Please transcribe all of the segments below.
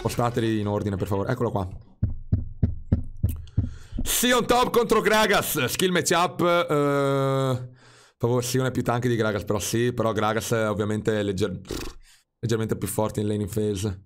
Portateli in ordine, per favore. Eccolo qua. Sion top contro Gragas. Skill matchup. Eh, favore, Sion è più tank di Gragas, però sì. Però Gragas è ovviamente legger leggermente più forte in lane in phase.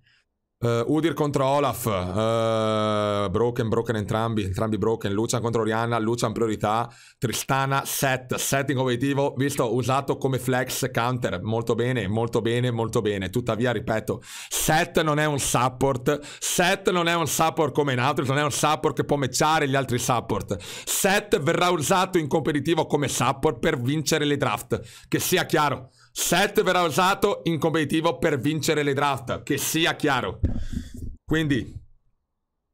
Uh, Udir contro Olaf, uh, Broken, Broken entrambi, entrambi Broken, Lucian contro Rihanna, Lucian priorità, Tristana set, setting obiettivo, visto usato come flex counter, molto bene, molto bene, molto bene, tuttavia ripeto, set non è un support, set non è un support come Nautilus, non è un support che può matchare gli altri support, set verrà usato in competitivo come support per vincere le draft, che sia chiaro. 7 verrà usato in competitivo per vincere le draft, che sia chiaro. Quindi,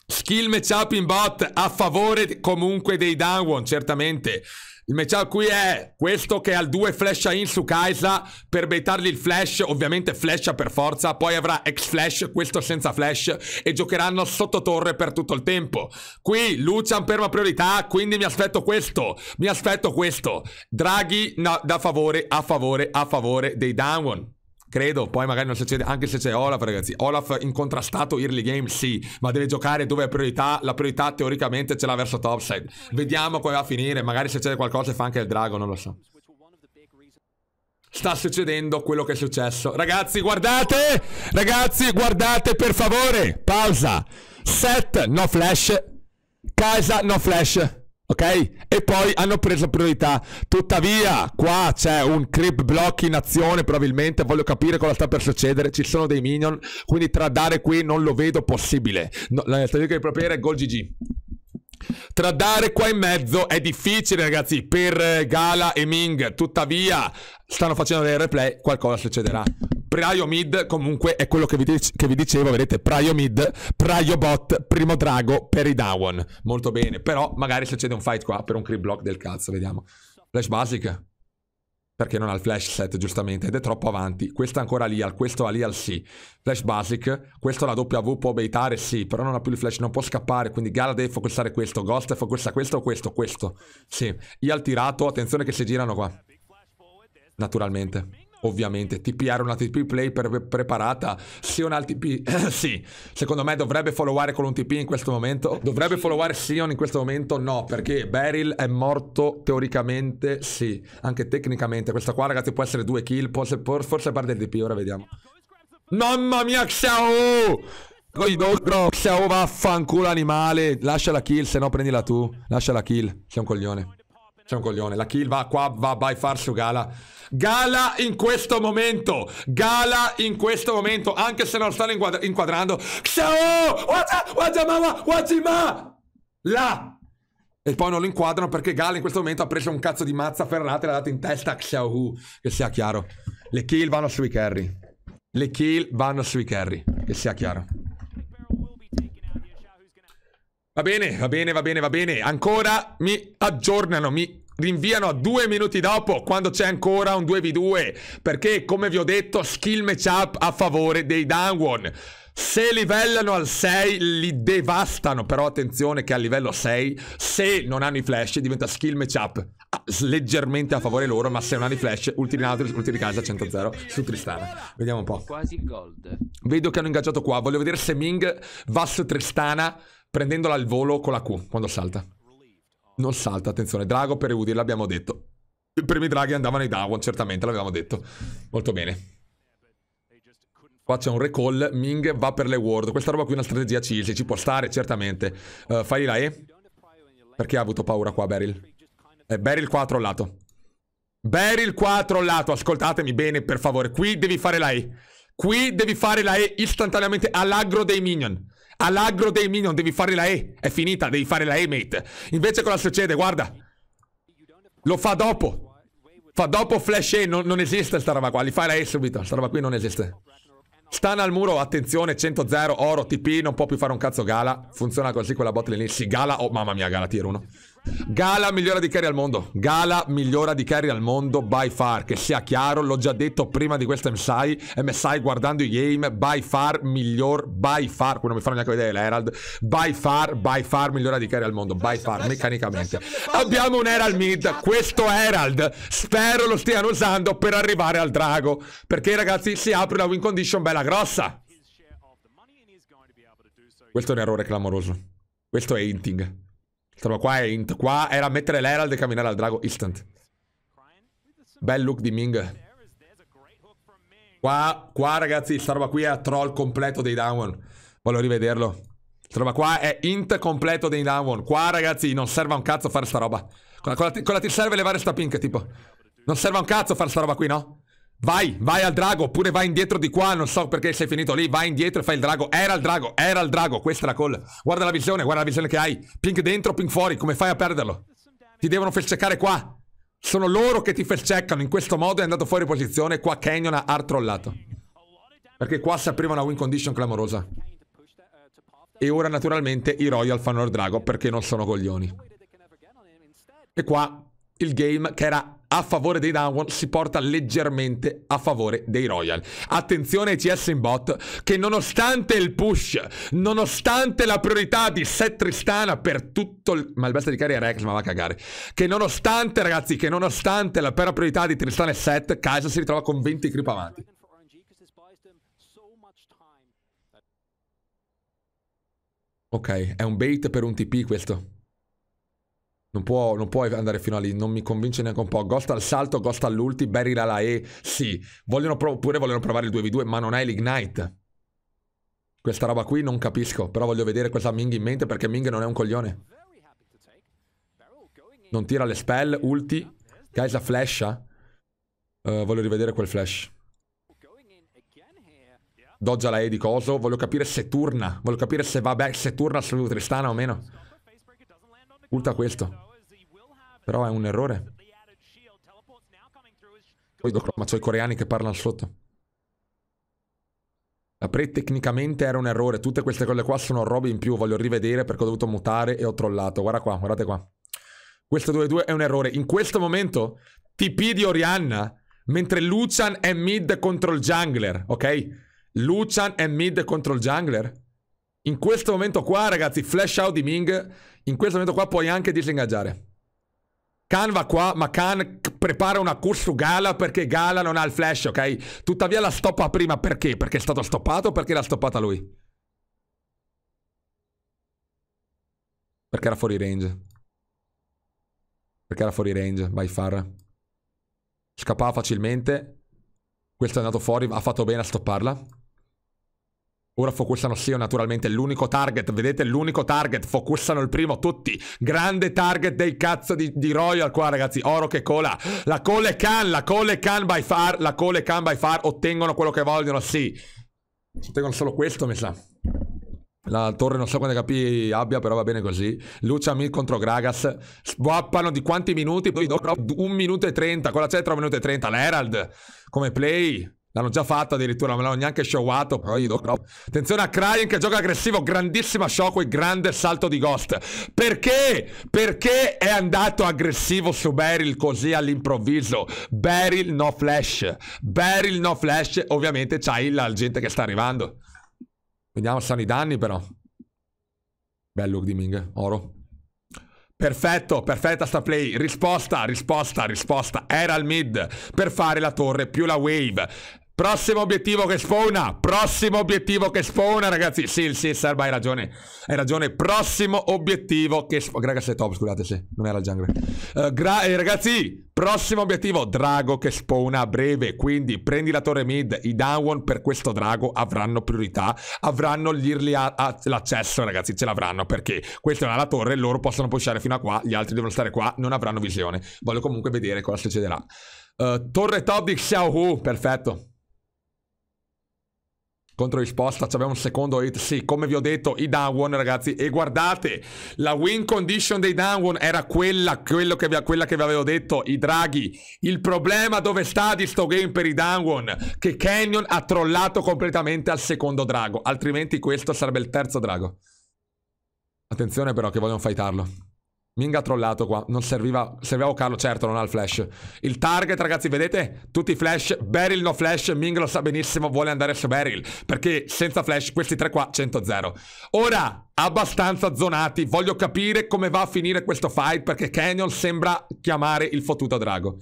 skill matchup in bot a favore comunque dei Downwon, certamente. Il matchup qui è questo che ha il 2 flash in su Kaisa per baitargli il flash, ovviamente flash per forza, poi avrà ex flash, questo senza flash e giocheranno sotto torre per tutto il tempo. Qui Lucian perma priorità, quindi mi aspetto questo, mi aspetto questo. Draghi no, da favore, a favore, a favore dei Downwon. Credo, poi magari non succede, anche se c'è Olaf, ragazzi. Olaf incontrastato early game, sì, ma deve giocare dove è priorità. La priorità teoricamente ce l'ha verso topside. Vediamo come va a finire. Magari succede qualcosa e fa anche il drago, non lo so. Sta succedendo quello che è successo. Ragazzi, guardate! Ragazzi, guardate per favore! Pausa! Set, no flash. Casa, no flash. Ok? E poi hanno preso priorità. Tuttavia, qua c'è un creep block in azione, probabilmente. Voglio capire cosa sta per succedere. Ci sono dei minion, quindi tradare qui non lo vedo possibile. No, la statistica di proprietà è gol GG. Tradare qua in mezzo è difficile, ragazzi, per eh, Gala e Ming. Tuttavia, stanno facendo dei replay, qualcosa succederà. Praio comunque è quello che vi, che vi dicevo, vedete, Praio mid, primo drago per i Dawon. Molto bene, però magari succede un fight qua per un creep block del cazzo, vediamo. Flash basic, perché non ha il flash set giustamente ed è troppo avanti. Questa ancora lì, al questo va lì al sì. Flash basic, questo la W può baitare sì, però non ha più il flash, non può scappare, quindi Gala deve focussare questo, Ghost focussa questo, o questo, questo. Sì, I al tirato, attenzione che si girano qua. Naturalmente ovviamente TPR una TP play pre preparata Sion al TP sì secondo me dovrebbe followare con un TP in questo momento dovrebbe followare Sion in questo momento no perché Beryl è morto teoricamente sì anche tecnicamente questa qua ragazzi può essere due kill forse, forse perde il TP ora vediamo mamma mia Xiao Coi dogro Xiao vaffanculo animale lascia la kill se no prendila tu lascia la kill sei un coglione c'è un coglione. La kill va qua, va by far su Gala. Gala in questo momento. Gala in questo momento. Anche se non stanno inquadra inquadrando. Xiao! Wajamama! Wajima! Là! E poi non lo inquadrano perché Gala in questo momento ha preso un cazzo di mazza ferrata e l'ha dato in testa a Xiao Hu. Che sia chiaro. Le kill vanno sui carry. Le kill vanno sui carry. Che sia chiaro. Va bene, va bene, va bene, va bene. Ancora mi aggiornano, mi rinviano a due minuti dopo quando c'è ancora un 2v2 perché come vi ho detto skill matchup a favore dei Downwon se livellano al 6 li devastano però attenzione che a livello 6 se non hanno i flash diventa skill matchup ah, leggermente a favore loro ma se non hanno i flash ulti in altri ulti di casa 100-0 su Tristana vediamo un po' vedo che hanno ingaggiato qua voglio vedere se Ming va su Tristana prendendola al volo con la Q quando salta. Non salta, attenzione. Drago per Udi, l'abbiamo detto. I primi draghi andavano ai Dawon, certamente, l'avevamo detto. Molto bene. Qua c'è un recall, Ming va per le ward. Questa roba qui è una strategia cilce, ci può stare, certamente. Uh, fai la E. Perché ha avuto paura qua Beryl? Eh, Beryl qua ha trollato. Beryl qua ha trollato, ascoltatemi bene per favore. Qui devi fare la E. Qui devi fare la E istantaneamente all'aggro dei minion all'agro dei minion devi fare la E. È finita, devi fare la E, mate. Invece cosa succede? Guarda. Lo fa dopo. Fa dopo flash E, non, non esiste sta roba qua. Li fai la E subito, sta roba qui non esiste. Stana al muro, attenzione, 100-0, oro, TP, non può più fare un cazzo gala. Funziona così quella botlane lì. Sì, gala, oh mamma mia, gala tier 1. Gala migliora di carry al mondo. Gala migliora di carry al mondo by far. Che sia chiaro, l'ho già detto prima di questo MSI. MSI guardando i game, by far miglior, by far. Qui non mi fanno neanche vedere l'Herald. By far, by far migliora di carry al mondo. By far, meccanicamente. Abbiamo un Herald mid. Questo Herald, spero lo stiano usando per arrivare al drago. Perché ragazzi, si apre una win condition bella grossa. Questo è un errore clamoroso. Questo è hinting. Trova qua è int. Qua era mettere l'Herald e camminare al drago instant. Bel look di Ming. Qua, qua ragazzi, sta roba qui è a troll completo dei down. Voglio rivederlo. Sta roba qua è int completo dei down. Qua ragazzi, non serve a un cazzo fare sta roba. Cosa ti serve levare sta pink, tipo? Non serve a un cazzo fare sta roba qui, no? Vai, vai al drago, oppure vai indietro di qua, non so perché sei finito lì, vai indietro e fai il drago. Era il drago, era il drago, questa è la call. Guarda la visione, guarda la visione che hai. Pink dentro, pink fuori, come fai a perderlo? Ti devono felceccare qua. Sono loro che ti felceccano, in questo modo è andato fuori posizione, qua Canyon ha trollato. Perché qua si apriva una win condition clamorosa. E ora naturalmente i Royal fanno il drago perché non sono coglioni. E qua il game che era a favore dei Downward si porta leggermente a favore dei Royal. Attenzione ai CS in bot che nonostante il push, nonostante la priorità di Set Tristana per tutto il... Ma il best di carry è Rex, ma va a cagare. Che nonostante ragazzi, che nonostante la pera priorità di Tristana e Set, Kaiser si ritrova con 20 creep avanti. Ok, è un bait per un TP questo. Non, può, non puoi andare fino a lì, non mi convince neanche un po'. Ghost al salto, Ghost all'ulti, Barry la E. Sì, vogliono oppure vogliono provare il 2v2, ma non è l'Ignite. Questa roba qui non capisco, però voglio vedere cosa ha Ming in mente perché Ming non è un coglione. Non tira le spell, ulti. Kaisa flasha. Uh, eh, voglio rivedere quel flash. Doggia la E di coso. Voglio capire se turna. Voglio capire se va back, se turna su Tristana o meno. Ulta questo. Però è un errore. Poi do mazzo i coreani che parlano sotto. La pre tecnicamente era un errore. Tutte queste cose qua sono robe in più. Voglio rivedere perché ho dovuto mutare e ho trollato. Guarda qua, guardate qua. Questo 2-2 è un errore. In questo momento TP di Orianna mentre Lucian è mid contro il jungler, ok? Lucian è mid contro il jungler. In questo momento qua, ragazzi, flash out di Ming in questo momento qua puoi anche disengaggiare. Khan va qua, ma Khan prepara una curse su Gala perché Gala non ha il flash, ok? Tuttavia la stoppa prima perché? Perché è stato stoppato o perché l'ha stoppata lui? Perché era fuori range. Perché era fuori range, by far. Scappava facilmente. Questo è andato fuori, ha fatto bene a stopparla. Ora focussano Sio naturalmente, l'unico target, vedete l'unico target, focussano il primo tutti. Grande target dei cazzo di, di Royal qua ragazzi, oro che cola. La cole can, la cole can by far, la cole can by far, ottengono quello che vogliono, sì. Ottengono solo questo mi sa. La torre non so quante capi abbia, però va bene così. Lucia Mil contro Gragas. Swappano di quanti minuti? un minuto e trenta. con la c'è un minuto e trenta. L'Herald come play. L'hanno già fatto addirittura, non me l'hanno neanche showato, però gli do no. Attenzione a Kryen che gioca aggressivo, grandissima shockwave, grande salto di Ghost. Perché? Perché è andato aggressivo su Beryl così all'improvviso? Beryl no flash. Beryl no flash, ovviamente c'ha il la gente che sta arrivando. Vediamo se hanno i danni però. Bel look di Ming, oro. Perfetto, perfetta sta play. Risposta, risposta, risposta. Era il mid per fare la torre più la wave. Prossimo obiettivo che spawna. Prossimo obiettivo che spawna, ragazzi. Sì, sì, Serba, hai ragione. Hai ragione. Prossimo obiettivo che spawna. Ragazzi, è top, scusate se non era il jungle. Uh, eh, eh, ragazzi, prossimo obiettivo. Drago che spawna a breve. Quindi prendi la torre mid. I downwon per questo drago avranno priorità. Avranno l'accesso, ragazzi. Ce l'avranno perché questa è la torre. Loro possono pushare fino a qua. Gli altri devono stare qua. Non avranno visione. Voglio comunque vedere cosa succederà. Uh, torre top di Xiaohu. Perfetto. Contro risposta, abbiamo un secondo hit. Sì, come vi ho detto, i downwon, ragazzi. E guardate, la win condition dei downwon era quella, che vi, quella che vi avevo detto, i draghi. Il problema dove sta di sto game per i downwon? Che Canyon ha trollato completamente al secondo drago. Altrimenti questo sarebbe il terzo drago. Attenzione però che vogliono fightarlo. Minga ha trollato qua. Non serviva. Serviva Carlo, certo, non ha il flash. Il target, ragazzi, vedete? Tutti i flash. Beryl no flash. Ming lo sa benissimo, vuole andare su Beryl. Perché senza flash questi tre qua 100-0. Ora, abbastanza zonati. Voglio capire come va a finire questo fight perché Canyon sembra chiamare il fottuto drago.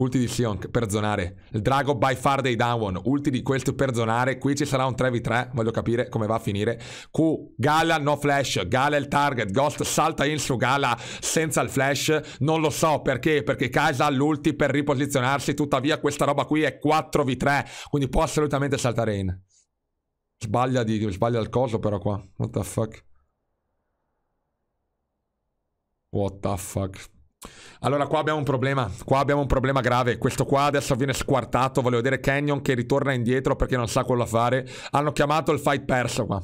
Ulti di Sion per zonare. Il drago by far dei down. Ulti di questo per zonare. Qui ci sarà un 3v3. Voglio capire come va a finire. Q. Gala no flash. Gala è il target. Ghost salta in su Gala senza il flash. Non lo so perché. Perché Kaisa ha l'ulti per riposizionarsi. Tuttavia questa roba qui è 4v3. Quindi può assolutamente saltare in. Sbaglia, di, sbaglia il coso però qua. What the fuck. What the fuck. Allora, qua abbiamo un problema. Qua abbiamo un problema grave. Questo qua adesso viene squartato. Volevo vedere Canyon che ritorna indietro perché non sa quello da fare. Hanno chiamato il fight perso qua.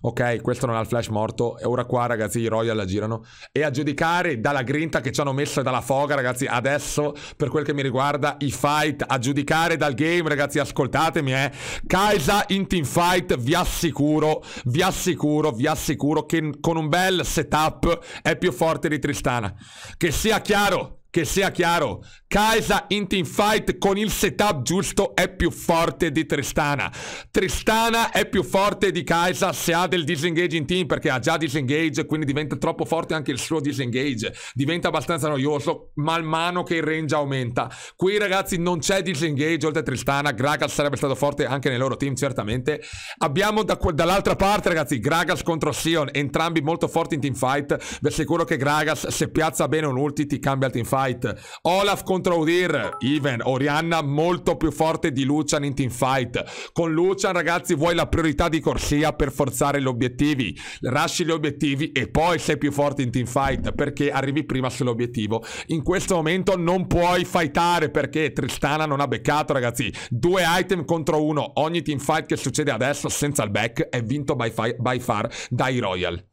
Ok, questo non ha il flash morto. E ora qua, ragazzi, i Royal la girano. E a giudicare dalla grinta che ci hanno messo e dalla foga, ragazzi, adesso, per quel che mi riguarda, i fight. A giudicare dal game, ragazzi, ascoltatemi, eh. Kaisa in team fight, vi assicuro, vi assicuro, vi assicuro che con un bel setup è più forte di Tristana. Che sia chiaro, che sia chiaro, Kaisa in teamfight con il setup giusto è più forte di Tristana. Tristana è più forte di Kaisa se ha del disengage in team perché ha già disengage, quindi diventa troppo forte anche il suo disengage. Diventa abbastanza noioso man mano che il range aumenta. Qui ragazzi non c'è disengage oltre a Tristana, Gragas sarebbe stato forte anche nel loro team certamente. Abbiamo da dall'altra parte ragazzi Gragas contro Sion, entrambi molto forti in teamfight. Vi assicuro che Gragas se piazza bene un ulti ti cambia il teamfight teamfight. Olaf contro Udir, Even, Orianna molto più forte di Lucian in teamfight. Con Lucian ragazzi vuoi la priorità di corsia per forzare gli obiettivi. Rasci gli obiettivi e poi sei più forte in teamfight perché arrivi prima sull'obiettivo. In questo momento non puoi fightare perché Tristana non ha beccato ragazzi. Due item contro uno. Ogni teamfight che succede adesso senza il back è vinto by, by far dai Royal.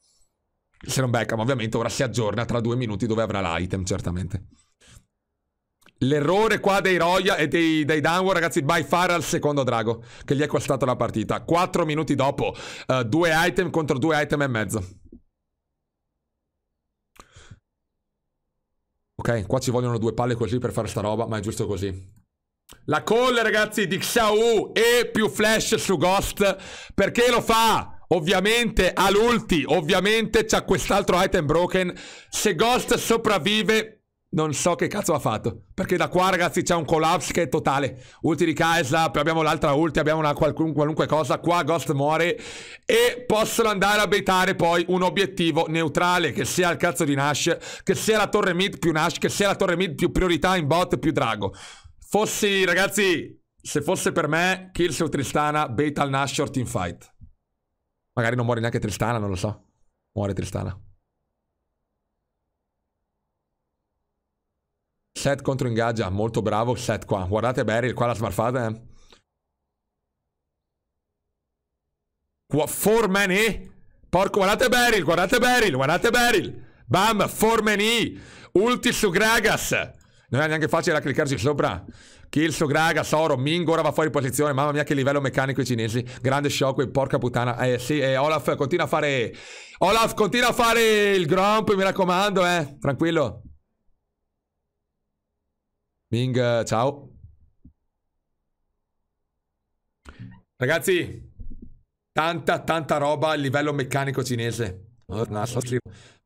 Se non ma ovviamente ora si aggiorna tra due minuti dove avrà l'item certamente. L'errore qua dei Roya e dei, dei Downward, ragazzi, by far al secondo drago, che gli è costato la partita. Quattro minuti dopo, uh, due item contro due item e mezzo. Ok, qua ci vogliono due palle così per fare sta roba, ma è giusto così. La call, ragazzi, di Xiao e più flash su Ghost. Perché lo fa? Ovviamente all'ulti, ovviamente c'ha quest'altro item broken. Se Ghost sopravvive, non so che cazzo ha fatto. Perché da qua, ragazzi, c'è un collapse che è totale. Ulti di Kaisa, poi abbiamo l'altra ulti, abbiamo una qualcun, qualunque cosa. Qua Ghost muore e possono andare a baitare poi un obiettivo neutrale, che sia il cazzo di Nash, che sia la torre mid più Nash, che sia la torre mid più priorità in bot più Drago. Fossi, ragazzi, se fosse per me, kill su Tristana, beta al Nash short in fight. Magari non muore neanche Tristana, non lo so. Muore Tristana. Set contro ingaggia, molto bravo Set qua. Guardate Beryl qua la smarfata, eh. Qua, for many. Porco, guardate Beryl, guardate Beryl, guardate Beryl. Bam, for many. Ulti su Gragas. Non è neanche facile da cliccarci sopra. Kill su Gragas, oro, Ming ora va fuori posizione. Mamma mia che livello meccanico i cinesi. Grande shockwave, porca puttana. Eh sì, eh, Olaf continua a fare... Olaf continua a fare il grump, mi raccomando, eh. Tranquillo. Ming, ciao. Ragazzi, tanta, tanta roba a livello meccanico cinese.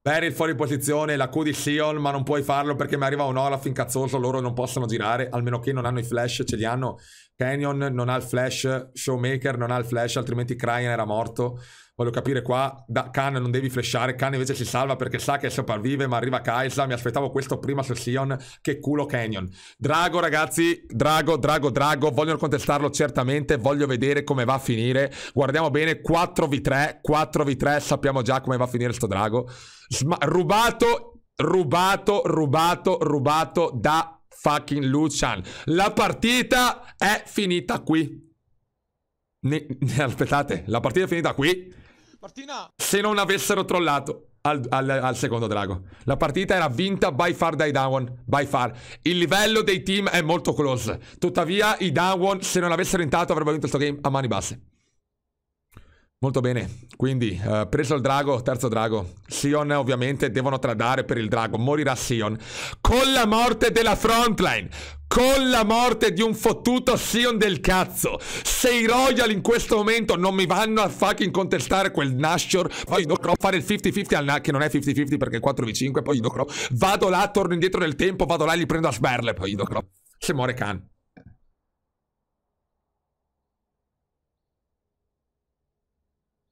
Beryl fuori posizione, la Q di Sion, ma non puoi farlo perché mi arriva un Olaf incazzoso, loro non possono girare, almeno che non hanno i flash, ce li hanno Canyon non ha il flash, Showmaker non ha il flash, altrimenti Cryan era morto. Voglio capire qua, da Khan non devi flashare, Khan invece si salva perché sa che sopravvive, ma arriva Kaisa, mi aspettavo questo prima su Sion, che culo Canyon. Drago ragazzi, Drago, Drago, Drago, vogliono contestarlo certamente, voglio vedere come va a finire. Guardiamo bene, 4v3, 4v3, sappiamo già come va a finire sto Drago. Sma rubato, rubato, rubato, rubato da fucking Lucian. La partita è finita qui. Ne, ne, aspettate, la partita è finita qui. Martina. Se non avessero trollato al, al, al, secondo drago. La partita era vinta by far dai Down. By far. Il livello dei team è molto close. Tuttavia, i Down, se non avessero entrato, avrebbero vinto questo game a mani basse. Molto bene, quindi eh, preso il drago, terzo drago. Sion ovviamente devono tradare per il drago, morirà Sion. Con la morte della frontline, con la morte di un fottuto Sion del cazzo. Se i Royal in questo momento non mi vanno a fucking contestare quel Nashor, poi dovrò fare il 50-50 al Nash, che non è 50-50 perché è 4v5, poi dovrò... Vado là, torno indietro nel tempo, vado là e li prendo a sberle, poi dovrò... Se muore Khan.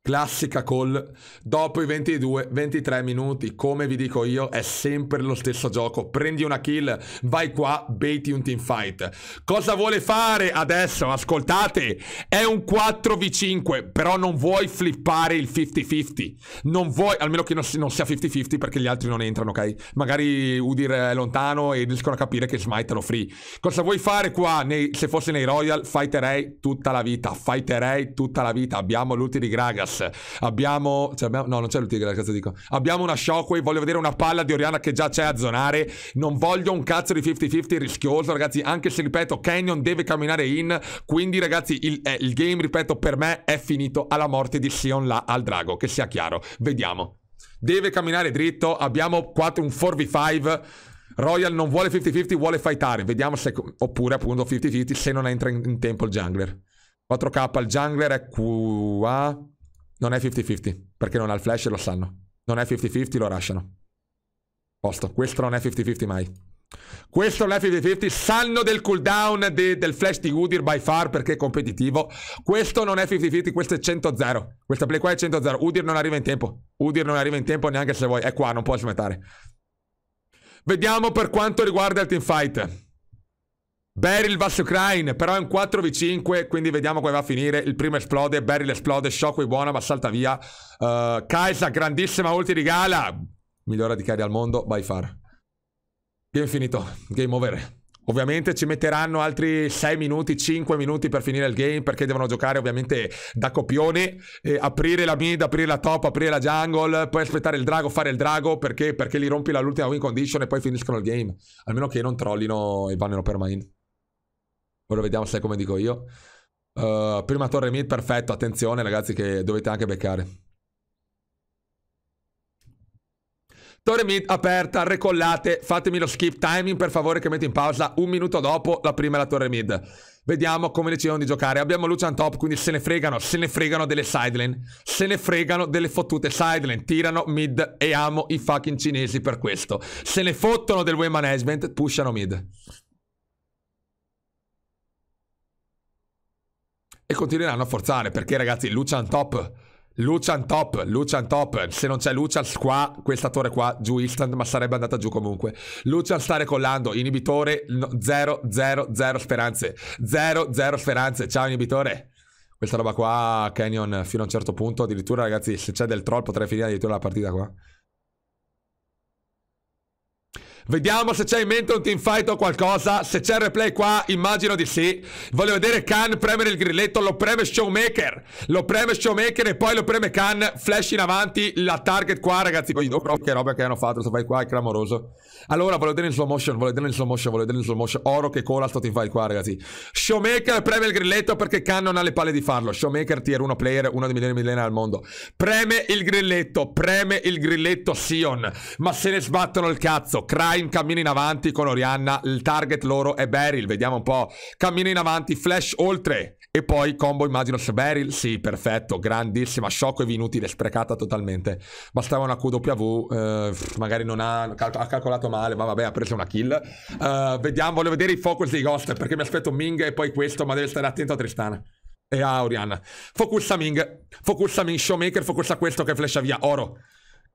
Classica call, dopo i 22-23 minuti, come vi dico io, è sempre lo stesso gioco. Prendi una kill, vai qua, baiti un team fight. Cosa vuole fare adesso? Ascoltate, è un 4v5, però non vuoi flippare il 50-50. Non vuoi, almeno che non, sia 50-50 perché gli altri non entrano, ok? Magari Udir è lontano e riescono a capire che Smite lo free. Cosa vuoi fare qua? Nei, se fosse nei Royal, fighterei tutta la vita, fighterei tutta la vita. Abbiamo l'ulti di Gragas. Grass. Abbiamo, cioè abbiamo, No, non c'è l'Utica Grass, cazzo dico. Abbiamo una Shockwave. Voglio vedere una palla di Oriana che già c'è a zonare. Non voglio un cazzo di 50-50 rischioso, ragazzi. Anche se, ripeto, Canyon deve camminare in. Quindi, ragazzi, il, eh, il game, ripeto, per me è finito alla morte di Sion là al drago. Che sia chiaro. Vediamo. Deve camminare dritto. Abbiamo 4, un 4v5. Royal non vuole 50-50, vuole fightare. Vediamo se. Oppure, appunto, 50-50 se non entra in, in tempo il jungler. 4K il jungler è qua. Non è 50-50, perché non ha il flash e lo sanno. Non è 50-50, lo lasciano. Posto, questo non è 50-50 mai. Questo non è 50-50, sanno del cooldown de, del flash di Udir by far perché è competitivo. Questo non è 50-50, questo è 100-0. Questa play qua è 100-0. Udir non arriva in tempo. Udir non arriva in tempo neanche se vuoi. È qua, non può smettare. Vediamo per quanto riguarda il teamfight. Beryl va su Crane, però è un 4v5, quindi vediamo come va a finire. Il primo esplode, Beryl esplode, Shockwave buona, ma salta via. Uh, eh, Kaisa, grandissima ulti di gala. Migliora di carry al mondo, by far. Game finito, game over. Ovviamente ci metteranno altri 6 minuti, 5 minuti per finire il game perché devono giocare ovviamente da copione, aprire la mid, aprire la top, aprire la jungle, poi aspettare il drago, fare il drago perché, perché li rompi l'ultima win condition e poi finiscono il game. Almeno che non trollino e vanno per main. Ora vediamo se è come dico io. Uh, prima torre mid, perfetto. Attenzione ragazzi che dovete anche beccare. Torre mid aperta, recollate, fatemi lo skip timing per favore che metto in pausa un minuto dopo la prima e la torre mid. Vediamo come decidono di giocare. Abbiamo Lucian top, quindi se ne fregano, se ne fregano delle sideline. Se ne fregano delle fottute sideline. Tirano mid e amo i fucking cinesi per questo. Se ne fottono del way management, pushano mid. E continueranno a forzare perché ragazzi Lucian top. Lucian top, Lucian top. Se non c'è Lucian qua, questa torre qua giù instant, ma sarebbe andata giù comunque. Lucian sta recollando, inibitore 0 0 0 speranze. 0 0 speranze. Ciao inibitore. Questa roba qua Canyon fino a un certo punto, addirittura ragazzi, se c'è del troll potrei finire addirittura la partita qua. Vediamo se c'è in mente un teamfight o qualcosa. Se c'è il replay qua, immagino di sì. Voglio vedere Khan premere il grilletto. Lo preme Showmaker. Lo preme Showmaker e poi lo preme Khan. Flash in avanti. La target qua, ragazzi. Poi no, oh, che roba che hanno fatto. Sto fight qua è clamoroso. Allora, voglio vedere in slow motion. Voglio vedere in slow motion. Voglio vedere in slow motion. Oro che cola sto teamfight qua, ragazzi. Showmaker preme il grilletto perché Khan non ha le palle di farlo. Showmaker tier 1 player, uno dei migliori millenni al mondo. Preme il grilletto. Preme il grilletto Sion. Ma se ne sbattono il cazzo. Cry Time cammina in avanti con Orianna, il target loro è Beryl, vediamo un po'. Cammina in avanti, flash oltre e poi combo immagino su Beryl, sì perfetto, grandissima, sciocco e inutile, sprecata totalmente. Bastava una QW, eh, magari non ha, cal ha, calcolato male, ma vabbè ha preso una kill. Uh, vediamo, voglio vedere i focus dei Ghost perché mi aspetto Ming e poi questo, ma deve stare attento a Tristana. E a Orianna. Focus a Ming, focus a Ming, Showmaker, focus a questo che flasha via, oro.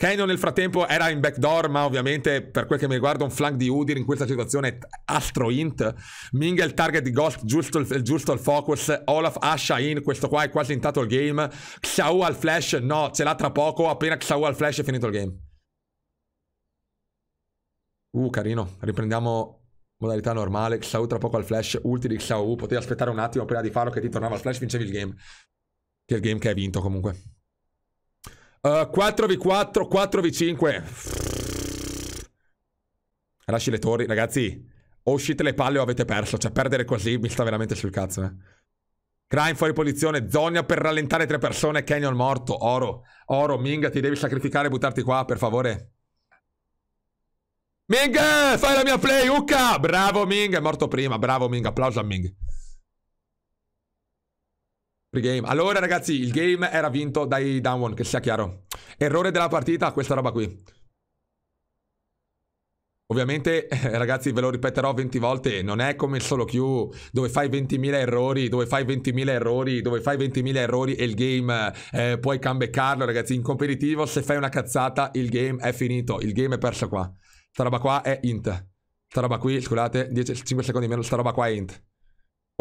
Keno nel frattempo era in backdoor, ma ovviamente per quel che mi riguarda un flank di Udir in questa situazione è astro int. Ming è il target di Ghost, giusto il, giusto il focus. Olaf Asha ah, in, questo qua è quasi intanto il game. Xiao al flash, no, ce l'ha tra poco. Appena Xiao al flash è finito il game. Uh, carino. Riprendiamo modalità normale. Xiao tra poco al flash, ulti di Xiao. Potevi aspettare un attimo prima di farlo che ti tornava al flash, vincevi il game. Che è il game che hai vinto comunque. 4v4, eh, 4v5. Lasci le torri, ragazzi. O uscite le palle o avete perso. Cioè, perdere così mi sta veramente sul cazzo, eh. Crime fuori posizione, Zonia per rallentare tre persone, Canyon morto, Oro, Oro, Minga ti devi sacrificare e buttarti qua, per favore. Ming, fai la mia play, Ucca! Bravo Ming, è morto prima, bravo Ming, applauso a Ming. Pregame. Allora ragazzi, il game era vinto dai Downwon, che sia chiaro. Errore della partita, questa roba qui. Ovviamente, eh, ragazzi, ve lo ripeterò 20 volte, non è come il solo Q, dove fai 20.000 errori, dove fai 20.000 errori, dove fai 20.000 errori e il game eh, puoi cambeccarlo, ragazzi. In competitivo, se fai una cazzata, il game è finito, il game è perso qua. Sta roba qua è int. Sta roba qui, scusate, 10, 5 secondi in meno, sta roba qua è int.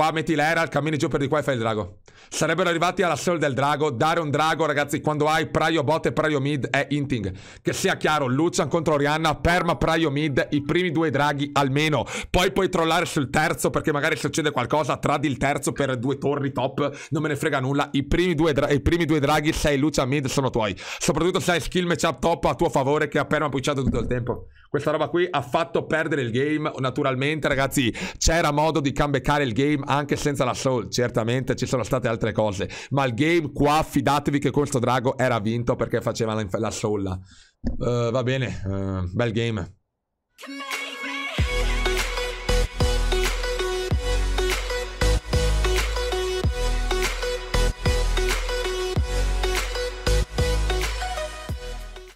Qua metti l'Eral, cammini giù per di qua e fai il drago. Sarebbero arrivati alla soul del drago. Dare un drago, ragazzi, quando hai Praio bot e Praio mid è inting. Che sia chiaro, Lucian contro Orianna, perma Praio mid, i primi due draghi almeno. Poi puoi trollare sul terzo perché magari succede qualcosa, tradi il terzo per due torri top, non me ne frega nulla. I primi due, dra i primi due draghi, sei Lucian mid, sono tuoi. Soprattutto se hai skill matchup top a tuo favore che ha perma puoi tutto il tempo. Questa roba qui ha fatto perdere il game. Naturalmente, ragazzi, c'era modo di cambeccare il game anche senza la Soul. Certamente ci sono state altre cose. Ma il game qua, fidatevi che questo drago era vinto perché faceva la, la Soul. Uh, va bene, uh, bel game.